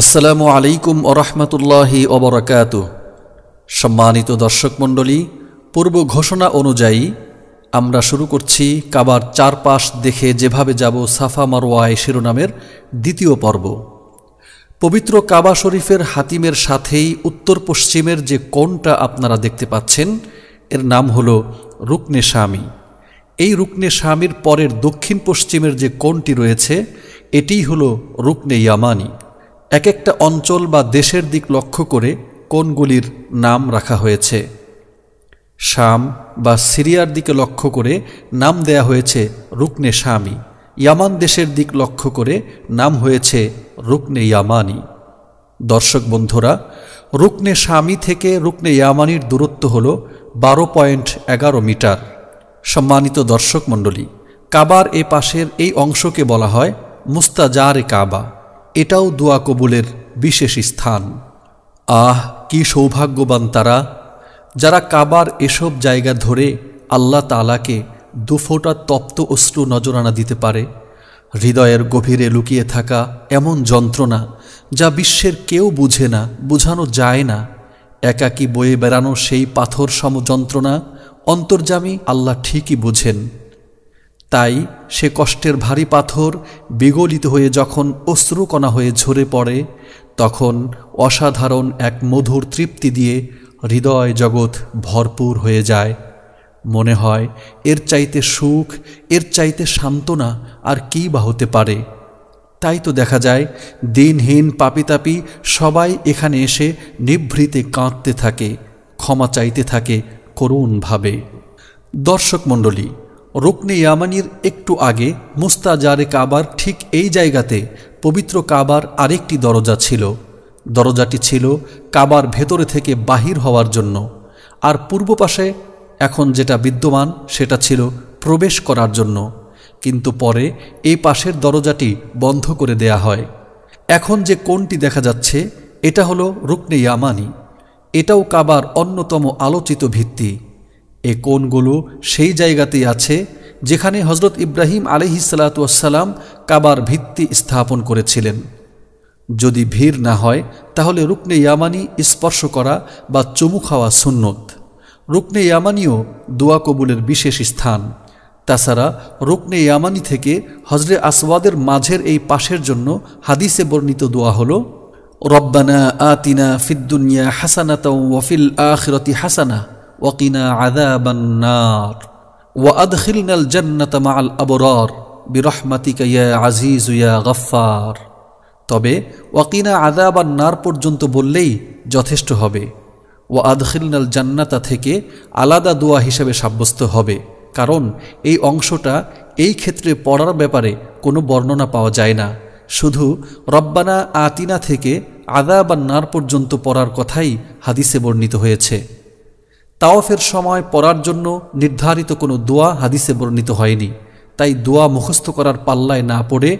আসসালামু আলাইকুম ওরহমতুল্লাহি ওবরাকাত সম্মানিত দর্শক মণ্ডলী পূর্ব ঘোষণা অনুযায়ী আমরা শুরু করছি কাবার চারপাশ দেখে যেভাবে যাব সাফা মারোয়ায় শিরোনামের দ্বিতীয় পর্ব পবিত্র কাবা শরীফের হাতিমের সাথেই উত্তর পশ্চিমের যে কোণটা আপনারা দেখতে পাচ্ছেন এর নাম হল রুকনে স্বামী এই রুকনে স্বামীর পরের দক্ষিণ পশ্চিমের যে কোণটি রয়েছে এটিই হলো রুকনে ইয়ামানি এক একটা অঞ্চল বা দেশের দিক লক্ষ্য করে কোনগুলির নাম রাখা হয়েছে শাম বা সিরিয়ার দিকে লক্ষ্য করে নাম দেয়া হয়েছে রুকনে শামি ইয়ামান দেশের দিক লক্ষ্য করে নাম হয়েছে রুকনে ইয়ামানি দর্শক বন্ধুরা রুকনে শামি থেকে রুকনে ইয়ামানির দূরত্ব হল বারো পয়েন্ট এগারো মিটার সম্মানিত দর্শক মণ্ডলী কাবার এ পাশের এই অংশকে বলা হয় মুস্তাজারে কাবা এটাও দোয়া কবুলের বিশেষ স্থান আহ কি সৌভাগ্যবান তারা যারা কাবার এসব জায়গা ধরে আল্লাহ তালাকে দুফোটা তপ্ত অশ্রু নজরানা দিতে পারে হৃদয়ের গভীরে লুকিয়ে থাকা এমন যন্ত্রণা যা বিশ্বের কেউ বুঝে না বুঝানো যায় না একাকী বয়ে বেড়ানো সেই পাথর সম যন্ত্রণা অন্তর্জামী আল্লাহ ঠিকই বুঝেন তাই সে কষ্টের ভারী পাথর বিগলিত হয়ে যখন অশ্রুকণা হয়ে ঝরে পড়ে তখন অসাধারণ এক মধুর তৃপ্তি দিয়ে হৃদয় জগৎ ভরপুর হয়ে যায় মনে হয় এর চাইতে সুখ এর চাইতে সান্ত্বনা আর কি বা হতে পারে তাই তো দেখা যায় দিনহীন পাপিতাপি সবাই এখানে এসে নিভৃতে কাঁদতে থাকে ক্ষমা চাইতে থাকে করুণভাবে দর্শক মণ্ডলী রুকনে ইয়ামানির একটু আগে মুস্তাজারে কাবার ঠিক এই জায়গাতে পবিত্র কাবার আরেকটি দরজা ছিল দরজাটি ছিল কাবার ভেতরে থেকে বাহির হওয়ার জন্য আর পূর্ব পাশে এখন যেটা বিদ্যমান সেটা ছিল প্রবেশ করার জন্য কিন্তু পরে এই পাশের দরজাটি বন্ধ করে দেয়া হয় এখন যে কোনটি দেখা যাচ্ছে এটা হলো রুকনে ইয়ামানি এটাও কাবার অন্যতম আলোচিত ভিত্তি এ কোনগুলো সেই জায়গাতেই আছে যেখানে হজরত ইব্রাহিম আলিহিসাল্লাতুয়াসাল্লাম কাবার ভিত্তি স্থাপন করেছিলেন যদি ভিড় না হয় তাহলে রুকনে ইয়ামানি স্পর্শ করা বা চুমু খাওয়া সুন্নত রুকনে ইয়ামানিও দোয়া কবুলের বিশেষ স্থান তাছাড়া রুকনে ইয়ামানি থেকে হজরে আসওয়াদের মাঝের এই পাশের জন্য হাদিসে বর্ণিত দোয়া হল রব্বানা আতিনা ফিদ্দুনিয়া হাসানাত ওয়াফিল আখরতি হাসানা ওয়াকিনা আদাবান্নার وأدخلنا الجنة مع الأبرار برحمتك يا عزيز يا غفار তবে ওয়াকিনা আদা বা নার পর্যন্ত বললেই যথেষ্ট হবে ও আদখিলনাল জান্নাতা থেকে আলাদা দোয়া হিসেবে সাব্যস্ত হবে কারণ এই অংশটা এই ক্ষেত্রে পড়ার ব্যাপারে কোনো বর্ণনা পাওয়া যায় না শুধু রব্বানা আতিনা থেকে আদা বা নার পর্যন্ত পড়ার কথাই হাদিসে বর্ণিত হয়েছে তাওয়াফের সময় পড়ার জন্য নির্ধারিত কোনো দোয়া হাদিসে বর্ণিত হয়নি তাই দোয়া মুখস্থ করার পাল্লায় না পড়ে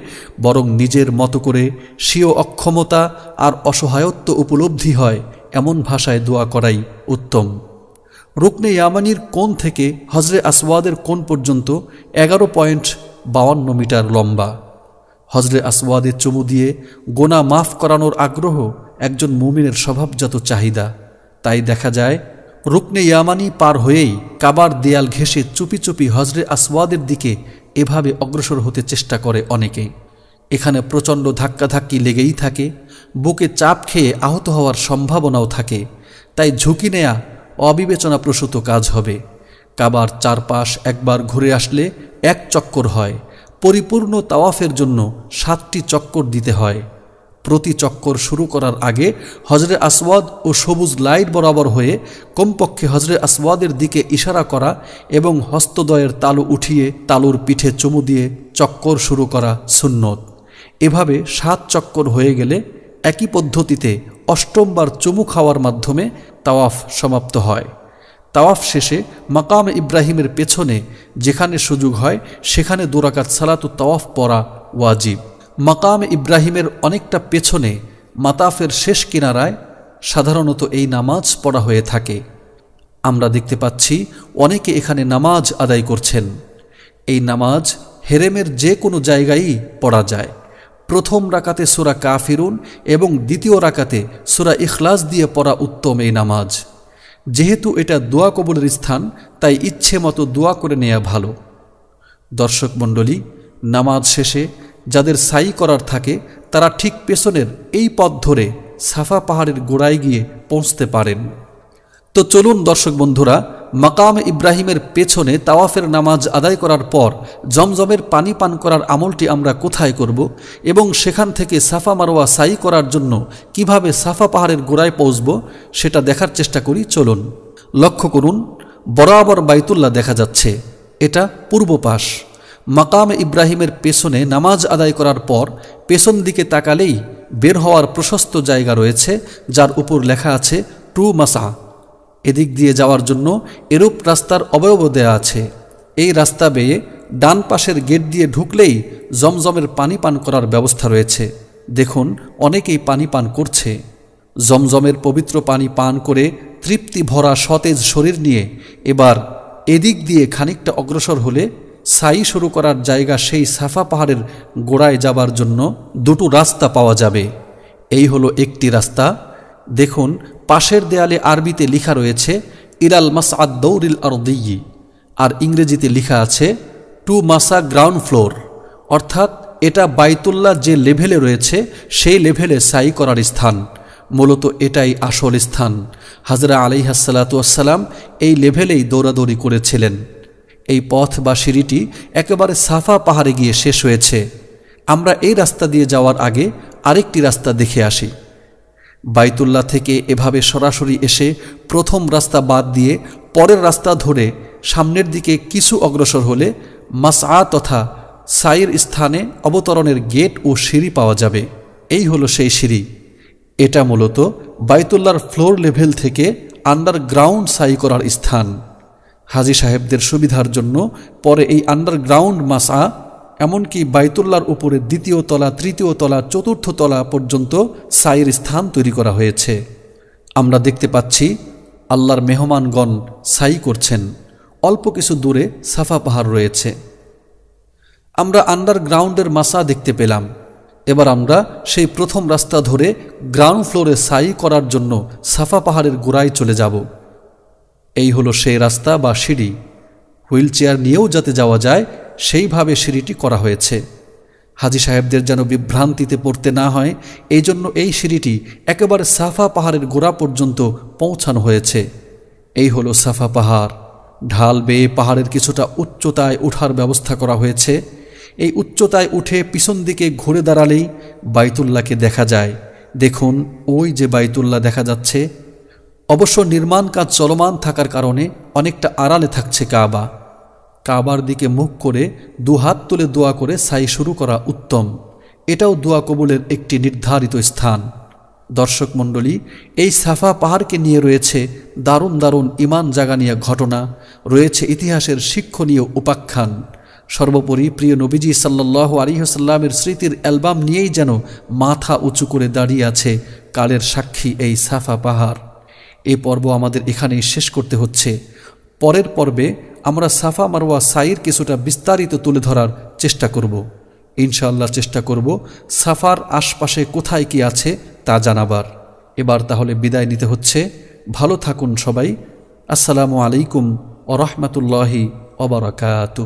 বরং নিজের মতো করে স্বীয় অক্ষমতা আর অসহায়ত্ব উপলব্ধি হয় এমন ভাষায় দোয়া করাই উত্তম রুকনে ইয়ামানির কোণ থেকে হজরে আসওয়াদের কোণ পর্যন্ত এগারো পয়েন্ট বাউান্ন মিটার লম্বা হজরে আসওয়াদের চুমু দিয়ে গোনা মাফ করানোর আগ্রহ একজন মুমিনের স্বভাবজাত চাহিদা তাই দেখা যায় রুকনে ইয়ামানি পার হয়েই কাবার দেয়াল ঘেঁষে চুপি চুপি হজরে আসওয়াদের দিকে এভাবে অগ্রসর হতে চেষ্টা করে অনেকে এখানে প্রচণ্ড ধাক্কাধাক্কি লেগেই থাকে বুকে চাপ খেয়ে আহত হওয়ার সম্ভাবনাও থাকে তাই ঝুঁকি নেয়া অবিবেচনাপ্রসূত কাজ হবে কাবার চারপাশ একবার ঘুরে আসলে এক চক্কর হয় পরিপূর্ণ তাওয়াফের জন্য সাতটি চক্কর দিতে হয় প্রতি চক্কর শুরু করার আগে হজরে আসওয়াদ ও সবুজ লাইট বরাবর হয়ে কমপক্ষে হজরে আসওয়াদের দিকে ইশারা করা এবং হস্তদয়ের তালু উঠিয়ে তালুর পিঠে চুমু দিয়ে চক্কর শুরু করা সুন্নত এভাবে সাত চক্কর হয়ে গেলে একই পদ্ধতিতে অষ্টমবার চুমু খাওয়ার মাধ্যমে তাওয়াফ সমাপ্ত হয় তাওয়াফ শেষে মাকাম ইব্রাহিমের পেছনে যেখানে সুযোগ হয় সেখানে দুরাকাত সালাতু তাওয়াফ পড়া ওয়াজিব মাকাম ইব্রাহিমের অনেকটা পেছনে মাতাফের শেষ কিনারায় সাধারণত এই নামাজ পড়া হয়ে থাকে আমরা দেখতে পাচ্ছি অনেকে এখানে নামাজ আদায় করছেন এই নামাজ হেরেমের যে কোনো জায়গায়ই পড়া যায় প্রথম রাকাতে সুরা কাফিরুন এবং দ্বিতীয় রাকাতে সুরা ইখলাস দিয়ে পড়া উত্তম এই নামাজ যেহেতু এটা দোয়া কবলের স্থান তাই ইচ্ছে মতো দোয়া করে নেওয়া ভালো দর্শক মণ্ডলী নামাজ শেষে যাদের সাই করার থাকে তারা ঠিক পেছনের এই পথ ধরে সাফা পাহাড়ের গোড়ায় গিয়ে পৌঁছতে পারেন তো চলুন দর্শক বন্ধুরা মাকাম ইব্রাহিমের পেছনে তাওয়াফের নামাজ আদায় করার পর জমজমের পানি পান করার আমলটি আমরা কোথায় করব এবং সেখান থেকে সাফা মারোয়া সাই করার জন্য কিভাবে সাফা পাহাড়ের গোড়ায় পৌঁছব সেটা দেখার চেষ্টা করি চলুন লক্ষ্য করুন বরাবর বাইতুল্লা দেখা যাচ্ছে এটা পূর্ব পাশ মাকাম ইব্রাহিমের পেছনে নামাজ আদায় করার পর পেছন দিকে তাকালেই বের হওয়ার প্রশস্ত জায়গা রয়েছে যার উপর লেখা আছে টু মাসা এদিক দিয়ে যাওয়ার জন্য এরূপ রাস্তার অবয়ব দেয়া আছে এই রাস্তা বেয়ে ডান পাশের গেট দিয়ে ঢুকলেই জমজমের পানি পান করার ব্যবস্থা রয়েছে দেখুন অনেকেই পানি পান করছে জমজমের পবিত্র পানি পান করে তৃপ্তি ভরা সতেজ শরীর নিয়ে এবার এদিক দিয়ে খানিকটা অগ্রসর হলে সাই শুরু করার জায়গা সেই সাফা পাহাড়ের গোড়ায় যাবার জন্য দুটো রাস্তা পাওয়া যাবে এই হলো একটি রাস্তা দেখুন পাশের দেয়ালে আরবিতে লিখা রয়েছে ইরাল মাস আদৌরিল আরদিয়ি আর ইংরেজিতে লিখা আছে টু মাসা গ্রাউন্ড ফ্লোর অর্থাৎ এটা বাইতুল্লাহ যে লেভেলে রয়েছে সেই লেভেলে সাই করার স্থান মূলত এটাই আসল স্থান হাজরা আলিহাসাল্লাতুয়াসাল্লাম এই লেভেলেই দৌড়াদৌড়ি করেছিলেন এই পথ বা সিঁড়িটি একেবারে সাফা পাহাড়ে গিয়ে শেষ হয়েছে আমরা এই রাস্তা দিয়ে যাওয়ার আগে আরেকটি রাস্তা দেখে আসি বাইতুল্লা থেকে এভাবে সরাসরি এসে প্রথম রাস্তা বাদ দিয়ে পরের রাস্তা ধরে সামনের দিকে কিছু অগ্রসর হলে মাসআ তথা সাইর স্থানে অবতরণের গেট ও সিঁড়ি পাওয়া যাবে এই হলো সেই সিঁড়ি এটা মূলত বাইতুল্লার ফ্লোর লেভেল থেকে আন্ডারগ্রাউন্ড সাই করার স্থান হাজি সাহেবদের সুবিধার জন্য পরে এই আন্ডারগ্রাউন্ড মাসা এমনকি বাইতুল্লার উপরে দ্বিতীয় তলা তৃতীয় তলা চতুর্থ তলা পর্যন্ত সাইয়ের স্থান তৈরি করা হয়েছে আমরা দেখতে পাচ্ছি আল্লাহর মেহমানগণ সাই করছেন অল্প কিছু দূরে সাফা পাহাড় রয়েছে আমরা আন্ডারগ্রাউন্ডের মাসা দেখতে পেলাম এবার আমরা সেই প্রথম রাস্তা ধরে গ্রাউন্ড ফ্লোরে সাই করার জন্য সাফা পাহাড়ের গোড়ায় চলে যাব এই হলো সেই রাস্তা বা সিঁড়ি হুইল চেয়ার নিয়েও যাতে যাওয়া যায় সেইভাবে সিঁড়িটি করা হয়েছে হাজি সাহেবদের যেন বিভ্রান্তিতে পড়তে না হয় এই জন্য এই সিঁড়িটি একেবারে সাফা পাহাড়ের গোড়া পর্যন্ত পৌঁছানো হয়েছে এই হলো সাফা পাহাড় ঢাল বেয়ে পাহাড়ের কিছুটা উচ্চতায় ওঠার ব্যবস্থা করা হয়েছে এই উচ্চতায় উঠে পিছন দিকে ঘুরে দাঁড়ালেই বাইতুল্লাকে দেখা যায় দেখুন ওই যে বাইতুল্লা দেখা যাচ্ছে অবশ্য নির্মাণ কাজ চলমান থাকার কারণে অনেকটা আড়ালে থাকছে কাবা কাবার দিকে মুখ করে দুহাত তুলে দোয়া করে সাই শুরু করা উত্তম এটাও দোয়া কবুলের একটি নির্ধারিত স্থান দর্শক মণ্ডলী এই সাফা পাহাড়কে নিয়ে রয়েছে দারুণ দারুণ ইমান জাগানিয়া ঘটনা রয়েছে ইতিহাসের শিক্ষণীয় উপাখ্যান সর্বোপরি প্রিয় নবীজি সাল্লাহ আলিহসাল্লামের স্মৃতির অ্যালবাম নিয়েই যেন মাথা উঁচু করে দাঁড়িয়ে আছে কালের সাক্ষী এই সাফা পাহাড় এ পর্ব আমাদের এখানেই শেষ করতে হচ্ছে পরের পর্বে আমরা সাফা মারোয়া সাইর কিছুটা বিস্তারিত তুলে ধরার চেষ্টা করব ইনশাল্লাহ চেষ্টা করব সাফার আশপাশে কোথায় কি আছে তা জানাবার এবার তাহলে বিদায় নিতে হচ্ছে ভালো থাকুন সবাই আসসালামু আলাইকুম রহমতুল্লাহি অবরাকাতু